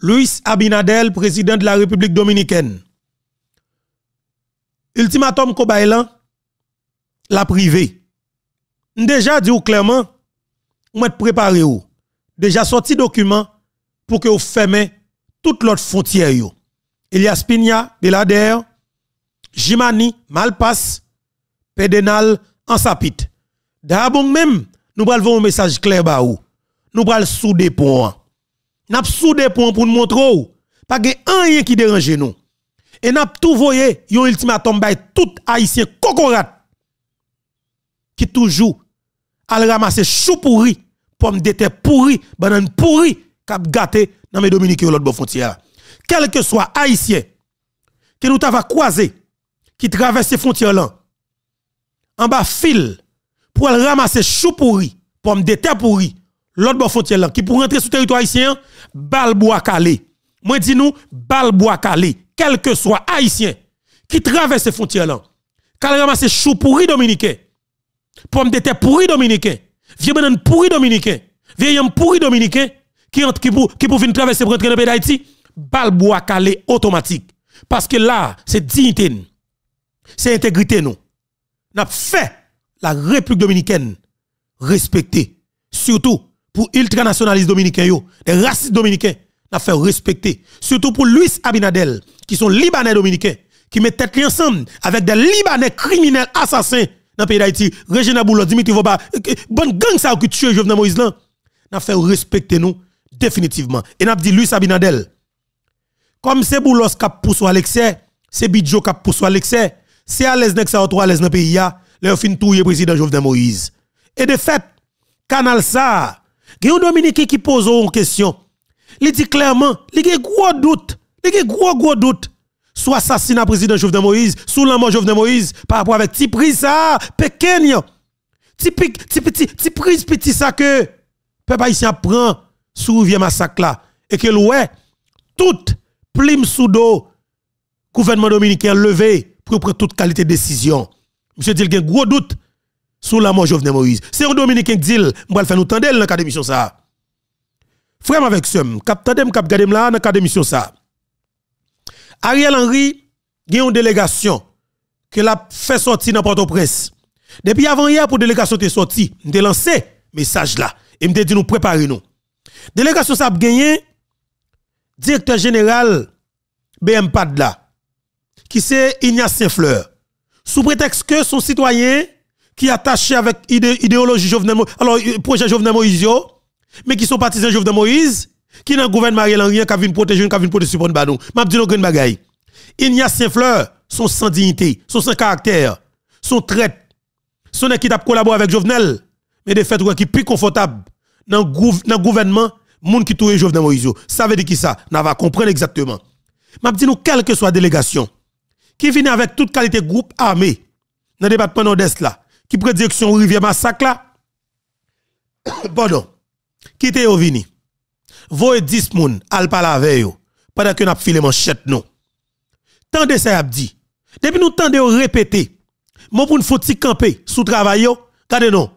Luis Abinadel, président de la République dominicaine. Ultimatum Kobaylan, la privée. Déjà dit clairement, vous êtes préparé Déjà sorti document pour que vous fermez toute l'autre frontière y Elias Pina, Belader, Jimani, Malpas, Pedenal, Ansapit. D'abord même, nous prenons un message clair ba ou. Nous sous souder pour Nous souder pour pour nous montrer ou. Pas de rien qui dérange nous. Et nous tout voyé un ultimatum by tout haïtien kokorat qui toujours à ramasser chou pourri, pomme de terre pourri, banane pourri cap gâté dans mes dominicains l'autre bord frontière. Quel que soit haïtien que nous t'avons croisé qui traverse ces frontières là en bas fil pour ramasser chou pourri, pomme de terre pourri, l'autre bord frontière là, qui pour rentrer sur le territoire haïtien, balboa calé. Moi dis nous, balboa calé, quel que soit haïtien qui traverse ces frontières là, qu'elle ramasse chou pourri dominicain, pomme de terre pourri dominicain, vieux banane pourri dominicain, vieux pourri dominicain, qui, qui pour, qui pour venir traverser pour rentrer dans le pays d'Haïti, balboa calé automatique. Parce que là, c'est dignité, c'est intégrité nous. N'a fait la République dominicaine respectée. Surtout pour ultranationalistes dominicains, Les des racistes dominicains, n'a fait respecter. Surtout pour Luis Abinadel, qui sont Libanais dominicains, qui mettent tête ensemble avec des Libanais criminels assassins dans le pays d'Haïti. Regina Boulot, Dimitri Voba, euh, bonne gang ça qui tue Jovenel Moïse là, n'a fait respecter nous définitivement. Et n'a dit Luis Abinadel, comme c'est Boulos qui poussé à l'excès, c'est Bidjo qui poussé à l'excès, c'est à l'aise que ça à l'aise dans le pays, le fin touye président Jovenel Moïse. Et de fait, canal ça, il y a un Dominique qui pose une question. Il dit clairement, il y a gros doute, il y a gros gros doute sur l'assassinat président Jovenel Moïse, sur la mort Jovenel Moïse par rapport avec ti ça, Pékin. Petit petit petit ça que peuple haïtien prend sous vieux massacre là et que loué tout plime sous dos gouvernement dominicain levé pour prendre toute qualité de décision. Monsieur dit gros doute sur la mort de Jovenel Moïse. C'est un Dominique qui dit, je vais faire nous tendre dans la d'émission ça. Frère avec ce, cap tandem, cap gadem là dans la d'émission ça. Ariel Henry, il y a une délégation qui l'a fait sortir dans Port-au-Prince. Depuis avant hier, pour délégation est sortie, a lancé message là. Et me dit nous préparer nous. Délégation ça a gagné directeur général BM Padla, qui c'est Ignace Saint-Fleur sous prétexte que son citoyen qui est attaché avec l'idéologie Jovenel Moïse, alors euh, projet Jovenel Moïse, mais qui sont partisans Jovenel Moïse, qui dans le gouvernement Ariel Henry, qui vient protéger, qui vient protéger pour nous. Je dis une bagaille. Ignace Saint-Fleur, son sans dignité, son sans caractère, son trait son équipe collaboré avec Jovenel, mais des fait qui plus confortable dans le gouvernement, monde qui touche Jovenel Moïse. Ça veut dire qui ça? on va comprendre exactement. Je dis nous, quelle que soit la délégation, qui vient avec toute qualité groupe armé dans le département nord-est là, qui prend direction rivière massacre là, pardon, qui te vini, voyez 10 moun al parle avec yo, pendant que n'a filé manchette non. Tendez ça dit. Depuis nous tendez répéter, mon pour faut ti camper sous travail yo, regardez non.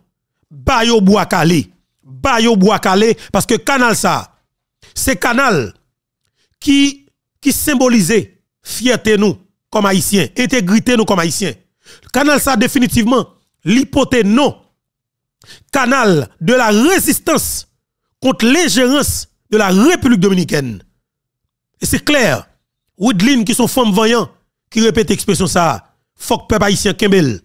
Ba yo bois calé, ba bois calé parce que canal ça, c'est canal qui qui symbolise fierté nous comme Haïtien, intégrité nous comme haïtiens. Canal ça définitivement l'hypothèse non. Canal de la résistance contre l'ingérence de la République dominicaine. Et c'est clair. Woodlin qui sont femmes voyants qui répète l'expression ça. Fok peuple haïtien Kembel.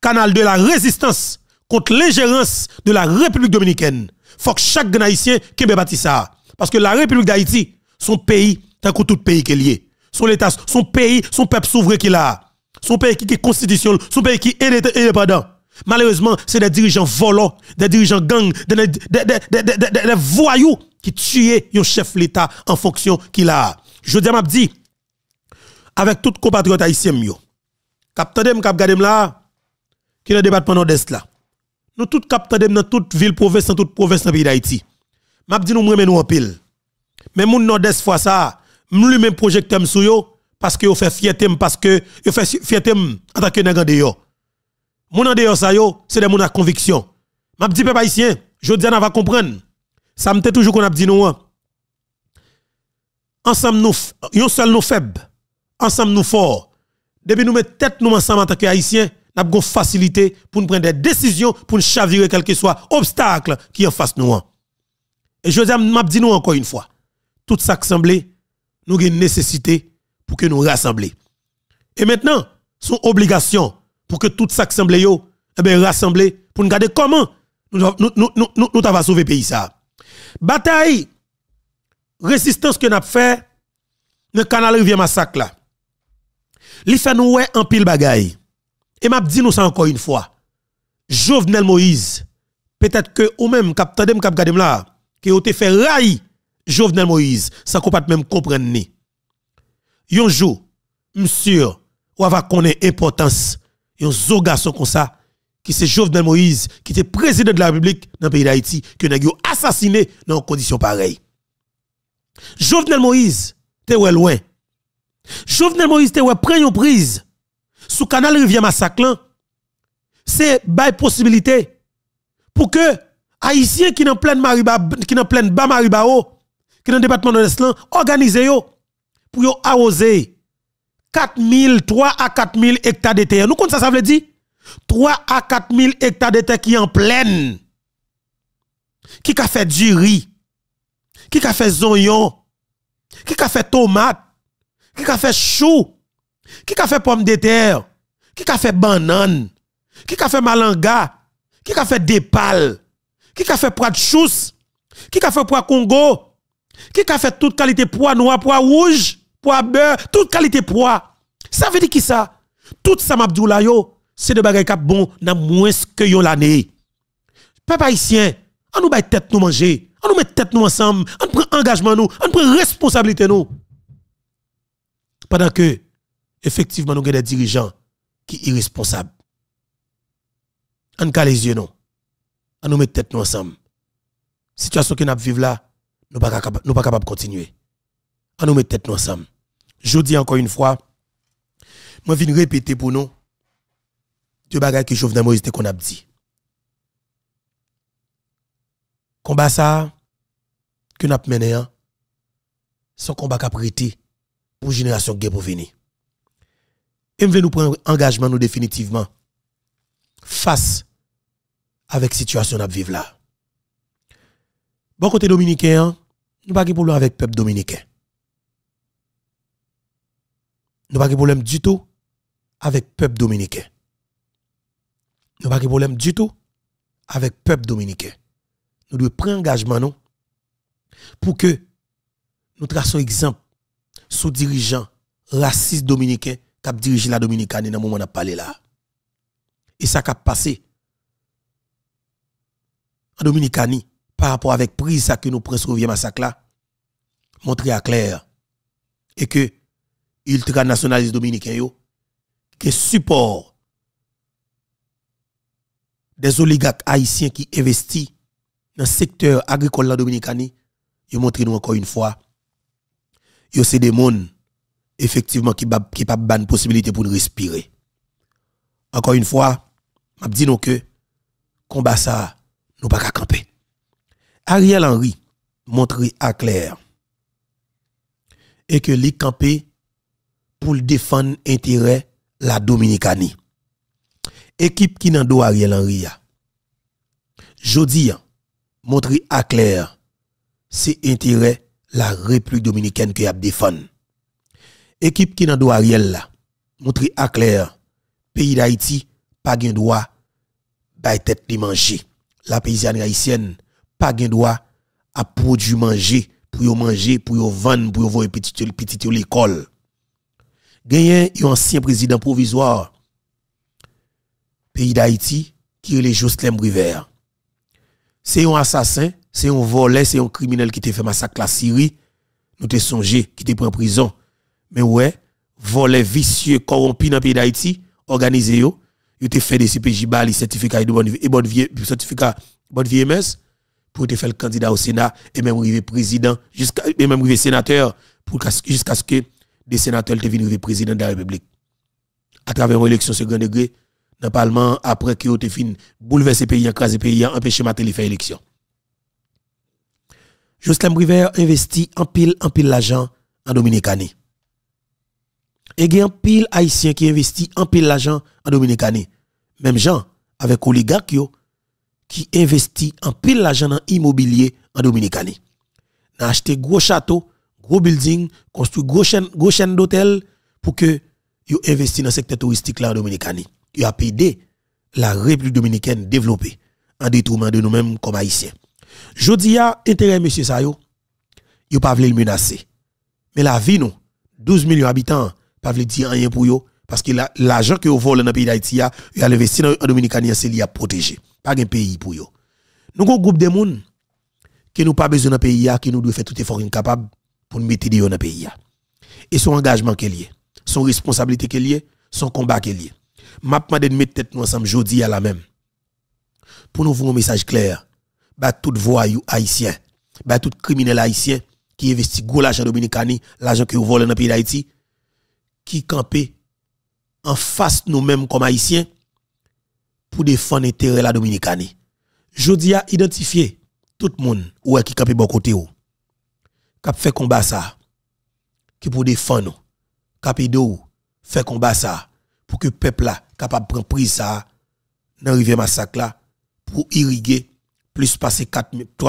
Canal de la résistance contre l'ingérence de la République dominicaine. Fok chaque haïtien Kembel bâtit ça. Parce que la République d'Haïti, son pays, tant que tout pays qui est lié son l'État, son pays, son peuple souverain qui là. Son pays qui est constitutionnel, son pays qui est indépendant. Malheureusement, c'est des dirigeants volants, des dirigeants gangs, des, voyous qui tuent un chef de l'État en fonction qu'il a. Je dis à dit, avec tout compatriote haïtien, captadem, M là, qui est le débat Nord-Est là. Nous tous captadem dans toute ville, province, toute province dans le pays d'Haïti. M'a dit nous, nous, nous en pile. Mais mon nord-est fois ça, m'lui même projecteur sur yo parce que yo fait fierté m'm, parce que yo fait fierté en tant que nèg en dehors. Mon en dehors ça yo, c'est des mon à conviction. M'a dit peuple haïtien, je dis on va comprendre. Ça m'était toujours qu'on a dit nous. Hein. Ensemble nous, yon seul nous faibles, ensemble nous fort. Depuis nous met tête nous ensemble en tant que n'a nous facilité pour nous prendre des décisions pour nous chavirer quel que soit obstacle qui est en face nous. Hein. Et je dis m'a dit nous encore une fois. Tout ça nous avons une nécessité pour que nous rassemblions. Et maintenant, son obligation pour que tout ça semble eh ben, rassembler pour nous garder comment nous nous nous nous, avons sauvé pays ça. Bataille résistance que nous avons fait le canal rivière massacre là. Li fait nous en pile bagaille. Et m'a dit nous ça encore une fois. Jovenel Moïse, peut-être que ou même cap tandem cap gadem là, rail. vous fait railler Jovenel Moïse, sans qu'on pas même comprendre ni. Yon jour, monsieur, ou va connaître importance, yon zo garçon comme ça, qui c'est Jovenel Moïse, qui était président de la République dans le pays d'Haïti, qui a assassiné dans des conditions pareilles. Jovenel Moïse, te ouais loin. Jovenel Moïse, te ouais prend une prise. Sous canal Rivière Massaclan, c'est by possibilité pour que Haïtiens qui n'en pleine Mariba, qui plein de bas Maribao, qui dans le département de l'Est, organisé pour arroser 4000, 3 à 4000 hectares de terre. Nous, comptons ça, ça veut dire 3 à 4000 hectares de terre qui en pleine, qui a fait du riz, qui a fait zonion, qui a fait tomate, qui a fait chou, qui a fait pomme de terre, qui a fait banane, qui a fait malanga, qui a fait dépal, qui a fait poids de chousse, qui a fait poids Congo, qui a fait toute qualité poids noir, poids rouge, poids beurre, toute qualité poids. Ça veut dire qui ça? Tout ça là yo, c'est de bagaille cap bon, dans moins que yon l'année. Peuple haïtien, on nous baille tête nous manger, on nous met tête nous ensemble, on prend engagement nous, on prend responsabilité nous. Pendant que, effectivement, nous avons des dirigeants qui sont irresponsables. On nous les yeux, non. On nous met tête nous ensemble. Situation que nous vivons là, nous pas nous pas capable continuer à nous mettre tête ensemble je dis encore une fois moi viens répéter pour nous deux bagages que Jovenel Moïse qu'on a dit combat ça que nous mené hein. son combat qu'a prêté pour génération qui pour venir et nous prendre engagement nous définitivement face avec situation à vivre là bon côté dominicain hein. Nous pas de problème avec le peuple dominicain. Nous pas de problème du tout avec le peuple dominicain. Nous pas de problème du tout avec le peuple dominicain. Nous devons prendre engagement pour que nous traçons exemple sous dirigeant raciste dominicain qui a dirigé la Dominicanie dans le moment où on a parlé e là. Et ça qui a passé en Dominicanie, par rapport avec prise ça que nous prenons vieux massacre là montrer à clair et que ultranationalistes dominicain yo qui support des oligarques haïtiens qui investissent dans le secteur agricole la dominicani yo montre nous encore une fois yo c'est des mondes effectivement qui qui pas ban possibilité pour nous respirer encore une fois je dis nous que combat ça nous pas camper Ariel Henry montre à clair et que les campé pour défendre intérêt la Dominicanie. Équipe qui n'a doit Ariel Henry. Jodi montre à clair c'est intérêt la République dominicaine que a défendu. Équipe qui n'en doit Ariel là à clair pays d'Haïti pas de droit bay tête li manger. La paysanne haïtienne pas gain droit à produire manger pour manger pour vendre pour voir petit petit l'école gagné un ancien président provisoire pays d'Haïti qui est le Jocelyn River c'est un assassin c'est un voleur c'est un criminel qui te fait massacre la Syrie nous te songé qui te pris en prison mais ouais voleur vicieux corrompu dans pays d'Haïti organisé yo il te fait des CPJ bali certificat de bonne vie et bonne vie certificat bonne vie MS pour te faire le candidat au Sénat et même arriver président jusqu'à et même arriver sénateur jusqu'à ce que des sénateurs te viennent arriver président de la République. À travers une élection second degré dans le parlement après que te fin bouleverser pays écraser pays empêcher faire élection. Jocelyn Briver investit en pile en pile l'argent en Dominicanie. Et il y a un pile haïtien qui investit en pile l'argent en Dominicanie Même Jean, avec oligarques qui investit en pile l'argent dans l'immobilier en Dominicanie. N'a acheté gros château, gros building, construit gros chaîne, gros d'hôtel pour que yo investi dans le secteur touristique là en Dominicanie. Vous a payé la République dominicaine développer en détournement de nous-mêmes comme haïtiens. Jodi a intérêt monsieur sa yo, yo pas le menacer. Mais la vie nous, 12 millions d'habitants, pas veut dire rien pour yo parce que l'argent que vous volez dans le pays d'Haïti, vous investi en Dominicanie, c'est lié à protéger. Pas un pays pour eux. Nous avons un groupe de monde qui nous pas besoin d'un pays, qui nous doit faire tout effort incapable pour nous mettre dans un pays. Et son engagement qu'elle est, son responsabilité qu'elle est, son combat qu'elle est. M'a demandé de mettre tête nous ensemble jeudi à la même. Pour nous faire un message clair, bah toute voix haïtien, bah tout criminel haïtien qui investit gros l'argent dominicani, l'argent qui vole dans le pays d'Haïti, qui campait en face nous-mêmes comme haïtiens pour défendre l'intérêt de la Je a identifié tout le monde ouais, qui est bon côté ou, qui fait combat ça, qui pour défendre, qui fait combat ça, pour que le peuple là, capable de prendre prise ça, dans le massacre là, pour irriguer plus passer 3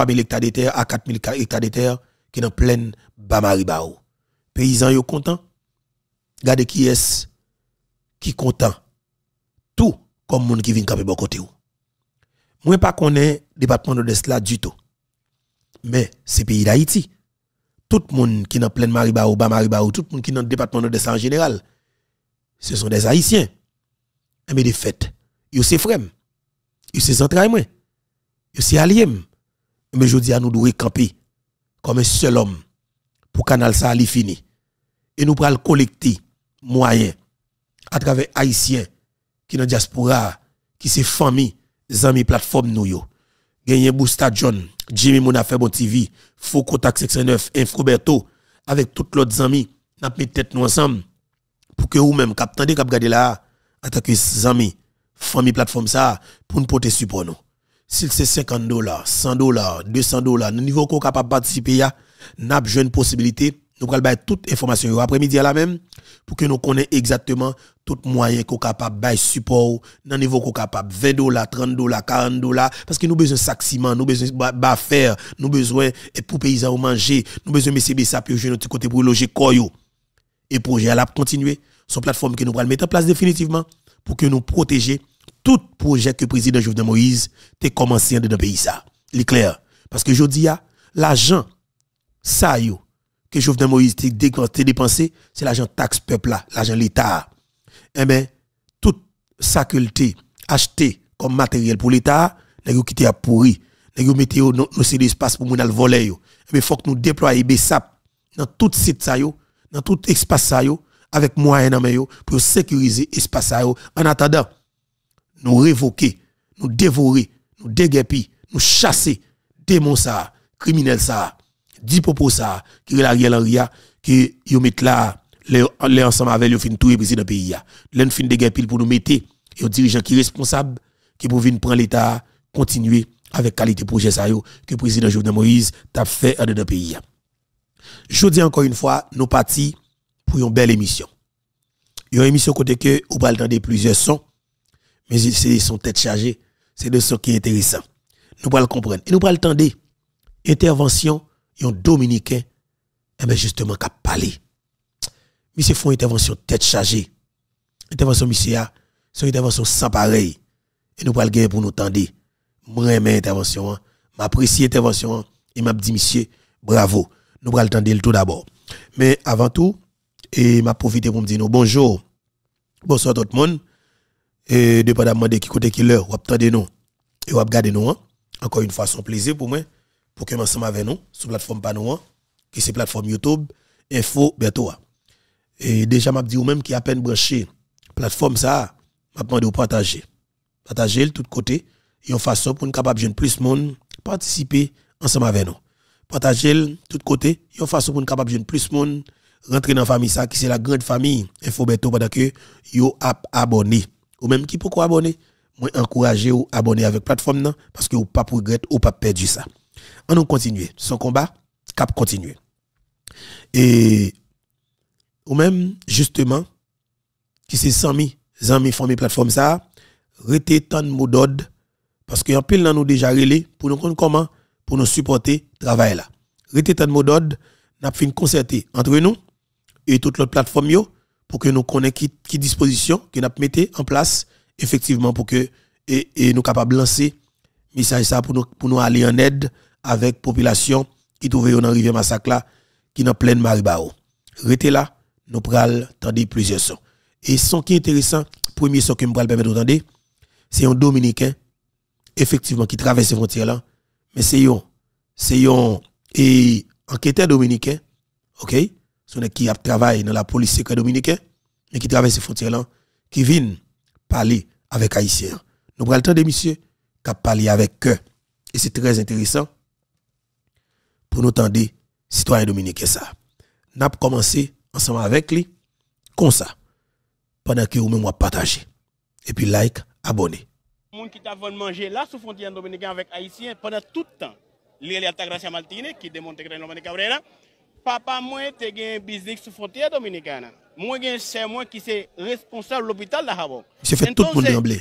000 hectares de terre à 4 000 hectares de terre qui est dans pleine Les Paysans sont contents. gardez qui est qui est content comme moun qui vient camper bon côté ou. Moi pas connais département de l'Odessa du tout. Mais c'est pays d'Haïti. Tout le monde qui est dans pleine Mariba ou Mariba ou tout le monde qui est dans département de l'Est en général, ce sont des Haïtiens. Eh, mais des fêtes, ils se frèment. ils sont entrailles, ils se allient Mais je dis à nous devons camper comme un seul homme pour canal ça fini. Et nous pral collecter moyen à travers Haïtiens qui dans diaspora, qui c'est famille, amis plateforme nous yo. Gagné Boosta John, Jimmy bon TV, Foucault Contact 69, Infroberto, avec toutes l'autre amis, n'a mis tête nous ensemble pour que vous-même, cap tande cap garder là, en tant amis, famille plateforme ça, pour nous porter support nous. S'il c'est 50 dollars, 100 dollars, 200 dollars, le niveau qu'on capable participer, n'a pas une possibilité nous allons toutes toute information après-midi à la même pour que nous connaissions exactement tout moyen qu'on capable le support dans niveau qu'on capable 20 dollars, 30 dollars, 40 dollars parce que nous besoin de ciment, nous besoin de faire, nous besoin pour paysans manger, nous besoin MCB ça pour notre côté pour loger koyo. Et projet à la continuer, son plateforme que nous allons mettre en place définitivement pour que nous protéger tout projet que le président Jovenel Moïse a commencé dans le pays ça. C'est clair parce que je dis l'argent ça yo que Jovenel Moïse dépense, dépensé, c'est l'argent taxe peuple là, l'argent l'État. Eh bien, tout ça achetée acheté comme matériel pour l'État, les qui à pourri, les gens mettaient nos no, l'espace pour nous voler. Eh ben, faut que nous déployions BESAP dans tout site dans tout espace avec moyen yo, pour sécuriser l'espace. En attendant, nous révoquer, nous dévorer, nous déguerpir, nous chasser démons ça, criminels ça. 10 propos ça, qui est l'Ariel Henry, qui yo met là, les ensemble avec yo fin tout le président pays. L'un fin de guerre pile pour nous mettre, un dirigeant qui est responsable, qui pour venir prendre l'État, continuer avec qualité projet ça yo, que le président Jovenel Moïse t'a fait en dedans pays. Je dis encore une fois, nous partis pour une belle émission. Une émission côté que peut pas de plusieurs sons, mais c'est son tête chargée, c'est de ce qui est intéressant. Nous le comprendre. Et nous pas entendre intervention un Dominicain, eh bien justement, qui a parlé. Monsieur font intervention tête chargée. Intervention monsieur ah, c'est une intervention sans pareil. Et nous parlons gagner pour nous tendre. Moi, intervention, hein. m'apprécie intervention, hein. et m'a dit monsieur, bravo. Nous parlons tendre tout d'abord. Mais avant tout, et m'a profité pour me dire bonjour. Bonsoir tout le monde. Et de pas demander qui côté qui l'heure, ou tendre nous. Et ou nous, hein. Encore une fois, son plaisir pour moi pour que ensemble avec nous sur plateforme panouan qui c'est plateforme YouTube, info bientôt. Et déjà m'a dit ou même qui a peine branché plateforme ça, m'a demandé de partager. Partager de tous côtés et en façon pour nous capable de plus monde participer ensemble avec nous. Partager de tous côtés et en façon pour nous capable de plus monde rentrer dans la famille ça qui c'est la grande famille info bientôt pendant que yo app abonné ou même qui pourquoi abonner moi encourager ou abonner avec plateforme non parce que ou pas regretter ou pas perdu ça on nous continue. Son combat, cap continuer. Et, ou même, justement, qui c'est mis en formé plateforme ça, rete tant de mots d'ordre, parce qu'en pile, nous déjà relé pour nous comprendre comment, pour nous supporter travail là. Rete tant de mots d'ordre, nous avons concerté entre nous et toutes les plateformes pour que nous connaissions qui, qui disposition que nous mettez en place, effectivement, pour que et, nous capables de lancer message ça pour nous pour nous aller en aide avec population qui trouvait dans rivière massacre là qui dans pleine Maribao. Restez là, nous pral tendre plusieurs sons. Et son qui est intéressant, premier son que me pral permettre d'entendre, c'est un dominicain effectivement qui traverse ces frontières là, mais c'est un c'est un et enquêteur dominicain, OK Son qui travaille dans la police secrète dominicaine mais qui traverse ces frontières là qui viennent parler avec haïtiens. Nous pral tendez messieurs qui parlé avec eux. Et c'est très intéressant pour nous tendre, citoyens dominicains ça. N'a commencé ensemble avec lui, comme ça, pendant que vous même partagé. Et puis like, abonné. Moun qui t'a manger là, sous frontière dominicaine avec Haïtien, pendant tout le temps, Lélia Tagracia Maltine, qui démontre que de Cabrera, papa moi te un business sous frontière dominicaine. Moi c'est moi qui suis responsable de l'hôpital là-bas. fait tout le monde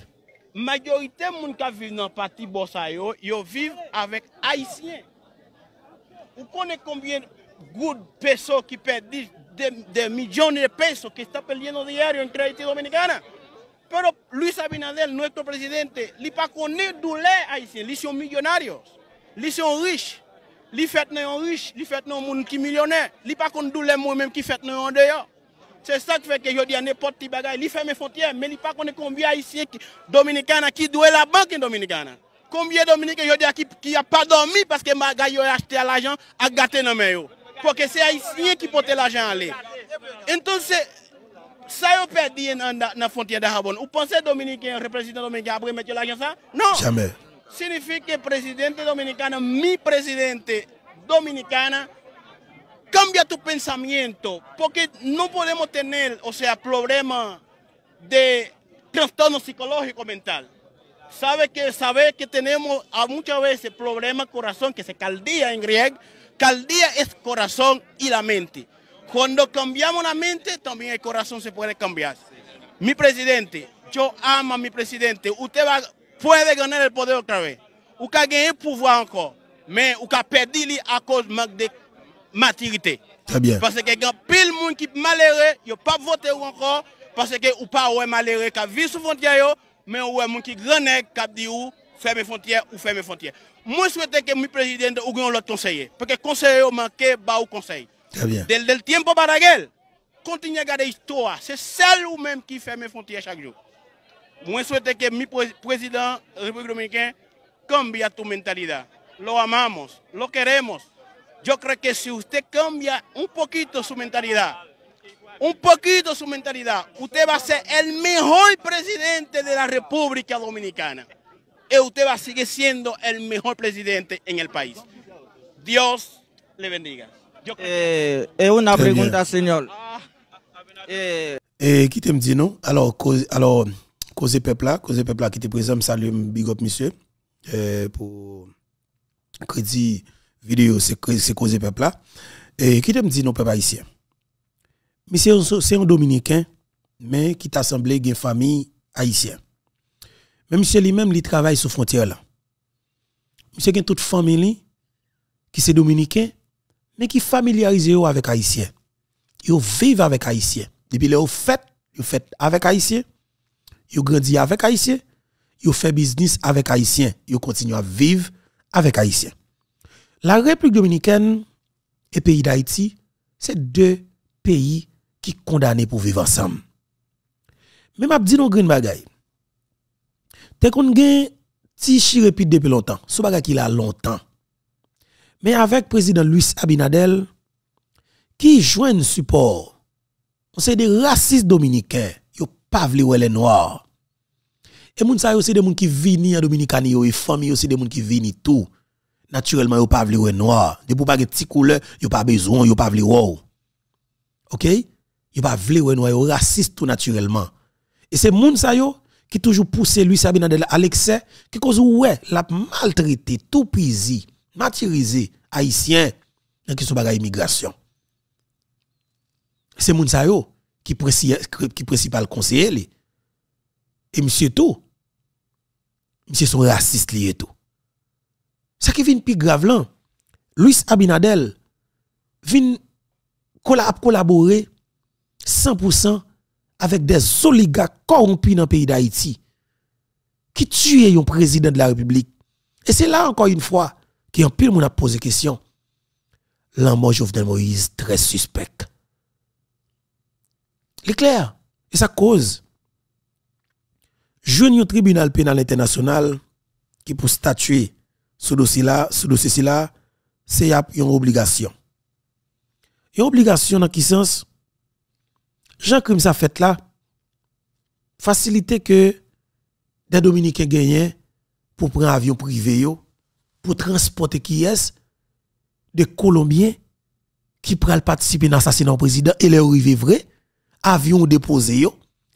la majorité des gens qui vivent dans le parti Bossayo, ils vivent avec les Haïtiens. Vous connaissez combien de personnes qui perdent des millions de pesos qui sont perdre dans la en crédit dominicaine Mais Luis Abinadel, notre président, il ne connaît pas douleur les Haïtiens. Ils sont millionnaires. Ils sont riches. Ils font des riches. Ils font des gens qui millionnaires. Ils ne font pas moi-même qui font des gens d'ailleurs. C'est ça qui fait que je dis à n'importe qui bagaille, il ferme les frontières, mais il ne qu'on pas combien haïtiens dominicains qui doivent la banque dominicaine. Combien de dominicains je dis qui n'ont pas dormi parce que bagaille a acheté l'argent à gâté dans main. Pour que c'est haïtien qui portent l'argent aller. Donc, ça peut perdu dans la frontière Rabon. Vous pensez que dominicain, président dominicain après mettre l'argent ça Non. Jamais. Signifie que le président dominicain, mi-président dominicain, Cambia tu pensamiento, porque no podemos tener, o sea, problemas de trastorno psicológico mental. Sabe que que tenemos a muchas veces problemas corazón, que se caldía en griego, caldía es corazón y la mente. Cuando cambiamos la mente, también el corazón se puede cambiar. Mi presidente, yo amo a mi presidente. Usted va, puede ganar el poder otra vez. Usted ganar el poder encore. vez. usted a causa de maturité. Très bien. Parce que quand pile monde qui malheureux, ils pas voté encore parce que ou pas ouais malheureux qui vit sous frontière mais ouais monde qui grand qui dit ou les frontières ou les frontières. Moi souhaite que mon président ou bien l'autre conseiller parce que conseiller manqué ba au conseil. Très bien. Dès le temps pour guerre. Continuez à garder l'histoire, c'est celle ou même qui ferme les frontières chaque jour. Moi souhaite que mon président républicain cambie à tout mentalité. Lo amamos, lo queremos. Yo creo que si usted cambia un poquito su mentalidad, un poquito su mentalidad, usted va a ser el mejor presidente de la República Dominicana. Y usted va a seguir siendo el mejor presidente en el país. Dios le bendiga. Eh, es eh, una pregunta, señor. ¿Qué eh, te me dit non? Alors, cause, alors, cause peuple là, cause peuple là qui te présente salut, big up, monsieur, eh, pour crédit vidéo, c'est causé peuple là. Et qui te dit non, peuple haïtien? Mais c'est un, Dominicain, mais qui t'a semblé une famille haïtienne. Mais monsieur lui-même, il travaille sur frontière là. Monsieur a toute famille qui est dominicain, mais qui familiarise avec haïtien. Ils vivent avec haïtien. Depuis le fait, ils fait avec haïtien. Ils grandissent avec haïtien. Ils fait business avec haïtien. Ils continuent à vivre avec haïtien. La République dominicaine et le pays d'Haïti, c'est deux pays qui condamnés pour vivre ensemble. Mais m'a dit une green chose. T'es qu'on gagne ti chirépit depuis longtemps, ce bagay qu'il a longtemps. Mais avec le président Luis Abinadel qui joint support. On c'est des racistes dominicains, yo pas les noirs. Et moun sa yo c'est des moun qui vini en Dominicani yo et famille yo des moun qui viennent tout naturellement yo pas vle noir de pou pas de ils couleur yo pas besoin yo pas vle ne OK yo pas vle noir yo raciste tout naturellement et c'est moun sa yo qui toujours poussé lui Sabina à l'excès qui cause ouais l'a maltraité tout pisi martyrisé haïtien dans qui sont bagay immigration c'est moun sa yo qui principal conseiller et monsieur tout monsieur son raciste et tout ça qui vient plus grave là, Luis Abinadel vient collaborer 100% avec des oligarques corrompus dans le pays d'Haïti qui tuent un président de la République. Et c'est là encore une fois qui en monde qui a posé question. L'amour Jovenel Moïse très suspect. C'est clair. Et sa cause. Jeune tribunal pénal international qui pour statuer ce dossier-là, ce dossier-là, c'est une obligation. Une obligation dans quel sens Jean crime ça fait là faciliter que des dominicains gagnent pour prendre un avion privé pour transporter qui est des colombiens qui prennent participer dans l'assassinat du président et les arrivé vrai avion déposé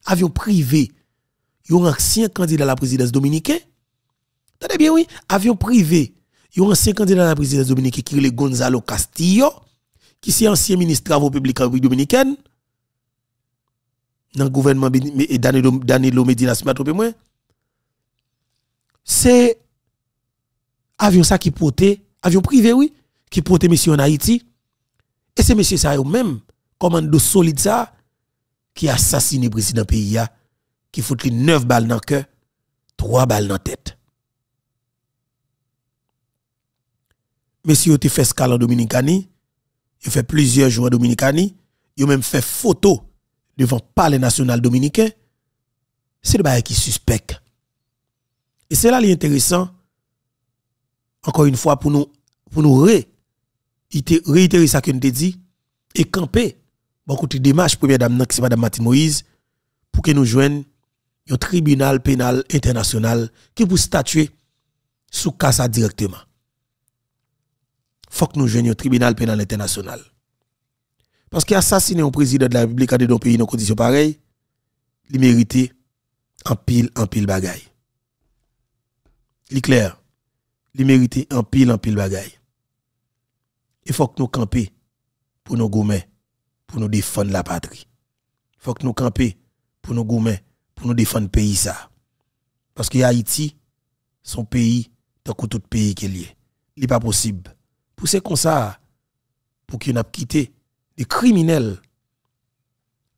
avion privé un ancien candidat à la présidence dominicaine Tenez bien, oui, avion privé. Il y un ancien candidat à la présidence dominicaine qui est Gonzalo Castillo, qui est ancien ministre de Travaux publics en République dominicaine. Dans le gouvernement Danilo Medina, si je moins. C'est avion ça qui portait, avion privé, oui, qui portait monsieur en Haïti. Et c'est monsieur ça même, commando solide ça, qui a assassiné le président pays, qui fout 9 balles dans le cœur, 3 balles dans la tête. Mais si vous fait scala en Dominicani, vous fait plusieurs jours en Dominicani, vous même fait photo devant palais national dominicain, c'est le bail qui suspecte. Et c'est là l'intéressant, encore une fois, pour nous, pour nous réitérer ça que nous dit, et camper, beaucoup de démarches, première dame, c'est madame Martine Moïse, pour que nous joignent un tribunal pénal international qui vous statuer sous cas directement faut que nous joignions au tribunal pénal international. Parce qu'assassiner un président de la République dans un pays dans conditions pareilles, il mérite en pile, en pile bagaille. Il clair, il mérite en pile, en pile bagaille. Il faut que nous camper pour nous gommer, pour nous défendre la patrie. Il faut que nous camper pour nous gommer, pour nous défendre le pays. Ça. Parce que Haïti, son pays, tant que tout pays qu'il est. Il n'est pas possible pour ces comme ça, pour qu'ils pas quitté les criminels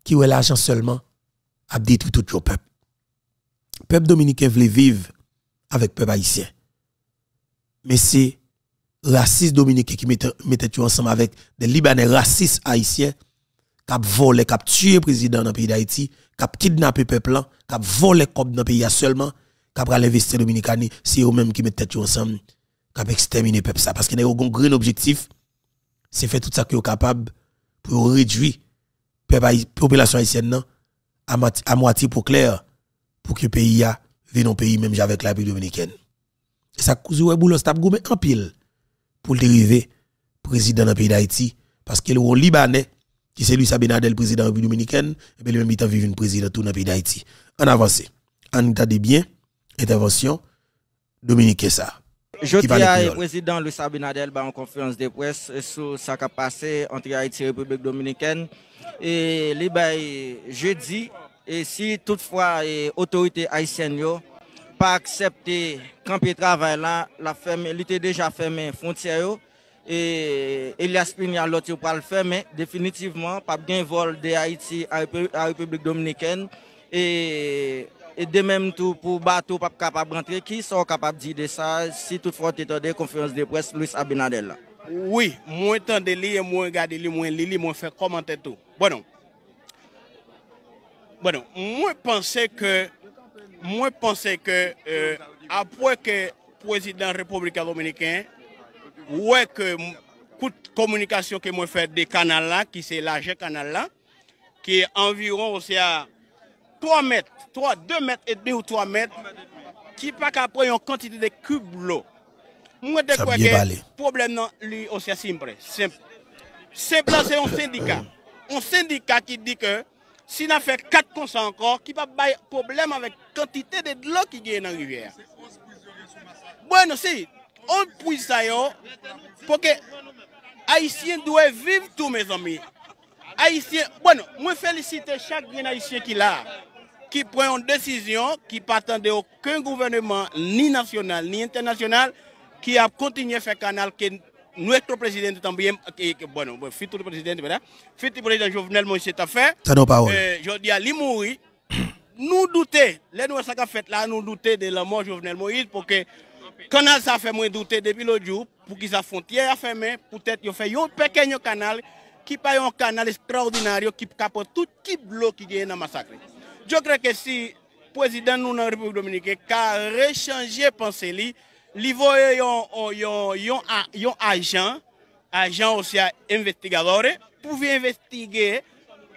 qui ont l'argent seulement à détruire tout le peuple. Le peuple dominicain voulait vivre avec le peuple haïtien. Mais c'est raciste dominicain qui tout ensemble avec des Libanais racistes haïtiens qui a volé, qui ont tué le président dans le pays d'Haïti, qui ont kidnappé le peuple, qui a volé le dans le pays seulement, qui ont investir dominicain. c'est eux-mêmes qui mettaient ensemble qui exterminer peuple ça parce que a un grand objectif c'est faire tout ça qui est capable pour réduire la population haïtienne à moitié pour clair pour que le pays vienne au pays même avec la République dominicaine et ça cause ouais boulot t'a en pile pour dériver président du pays d'Haïti parce qu'il est libanais qui c'est lui Sabinadel président de la République dominicaine et eh bien lui même il vécu une président tout dans le pays d'Haïti en avance en état de bien intervention dominicaine ça je le président Luis Abinadel, bah, en conférence de presse euh, sur ce qui a passé entre Haïti et République dominicaine. Et bah, jeudi, et si toutefois autorités haïtiennes n'a pas accepté le travail là, la ferme, il était déjà fermé frontière et Elias Pignal l'autre pour le fermer définitivement pas bien vol de Haïti à la République dominicaine et de même tout pour bateau pas capable rentrer, qui sont capables de dire ça si toutefois tu des conférence de presse Luis Abinadel Oui, moins de li et moins regarder li, moins li, moins faire commenter tout. Bon Bon moi penser que moi penser que euh, après que président républicain dominicain ouais que toute communication que moi fait des canaux là qui c'est l'agent canal là qui est environ aussi à 3 mètres, 3, 2 mètres et demi ou 3 mètres, qui pas de une quantité de cubes l'eau. Moi, je crois que le problème non, lui aussi simple. Simple. c'est un syndicat. Un syndicat qui dit que si on fait 4 consents encore, a pas de problème avec la quantité de l'eau qui vient dans la rivière. Bon, si, on puisse ça, pour que Haïtiens doivent vivre tous mes amis. Haïtiens, bon, moi félicite chaque Haïtien qui l'a qui prend une décision qui n'attendait aucun gouvernement, ni national, ni international, qui a continué à faire canal que notre président tambien et bon futur président le futur président Jovenel Moïse a fait ça n'a pas euh, je dis à Limouri nous douter les nous ça fait là nous doutons de la mort de Jovenel Moïse parce que canal ça fait moins douter depuis l'autre jour pour qu'ils sa frontière a fermé peut-être ils fait un petit canal qui pas un canal extraordinaire qui capote tout type de qui est dans massacre Jo kreke si poesidan nou nan Republik Dominike ka rechanje panse li, li voye yon ajan, ajan osya investigadori, pou vi investige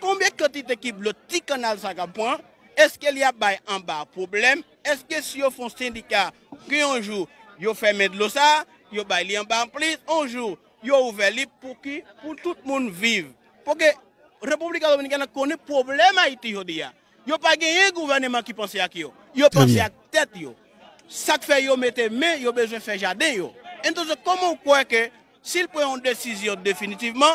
konbyè kote ekip le ti kanal saka point, eske li a bay anba problem, eske si yo fon sindika ki anjou yo fè med losa, yo bay li anba anplis, anjou yo ouve li pou ki pou tout moun vive. Pouke Republik Dominike nan kone problem a iti yo diya. Yo pas gagné gouvernement qui pense à qui yo. Yo pense à tête yo. Ça que fait yo mains, main, yo besoin faire jardin yo. Donc, comment vous croyez que s'il prend une décision définitivement,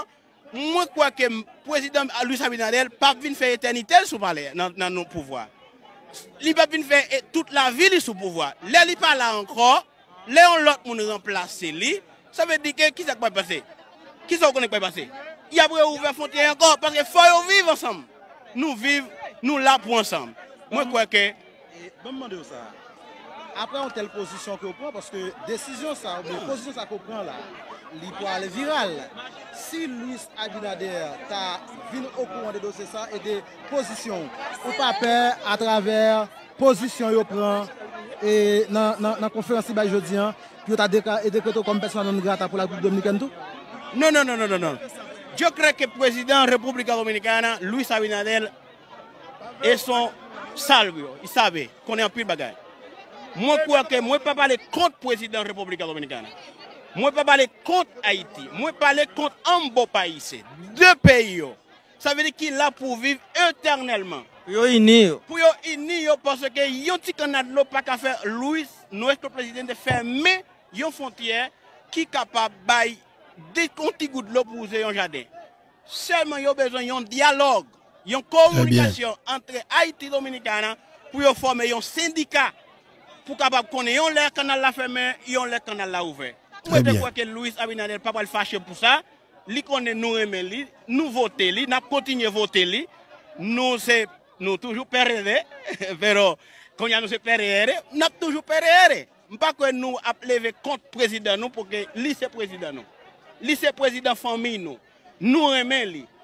moi crois que le président Luis Abinadel pas venir faire éternité sous palais dans, dans nos pouvoirs. Il pas venir faire toute la ville sous pouvoir. Là il pas là encore, là on l'autre monde remplacer Ça veut dire que qui ça va passer Qui ça qu'on pas passer Il a ouvert frontière encore parce que faut vivre ensemble. Nous vivons Nou la pou ansam. Mwen kweke... Bon mwande ou sa, apre an tel pozisyon ki ou pran, paske desisyon sa, pou pozisyon sa ki ou pran la, li pou ale viral. Si Louis Abinader ta vin ou pran de dosye sa, e de pozisyon ou pape, a traver pozisyon ki ou pran, e nan konferansi ba jodian, pi ou ta dekretou kompesman non grata pou la Gouk Dominikan tou? Non, non, non, non, non, non. Yo kreke prezident Republika Dominikana, Louis Abinader, Ils sont salve. Ils savaient qu'on est en pire bagaille. Moi, je crois que je pas parler contre le président de la République dominicaine. Je ne pas parler contre Haïti. Je ne parler contre un beau pays. Deux pays. Ça veut dire qu'il est là pour vivre éternellement. Pour ils n'y yo parce que des ti de l'eau pas qu'à faire Louis, notre président, de fermer les frontière qui est capable de des petits l'eau pour les jardin. Seulement ils ont besoin d'un dialogue. Il y a une communication entre Haïti et Dominicana pour former un syndicat pour qu'on connaître leur canal fermé et leur canal la ouvert. Moi je crois que Louis Abinadel pas le fâché pour ça. Li connaît nous aimer nous voter nous n'a continuer voter li. Nous sommes toujours perdus, mais quand nous sommes c'est nous sommes toujours PRD. pas que nous appelions contre président nous pour que lui c'est président nous. Lui président famille nous. Nous sommes.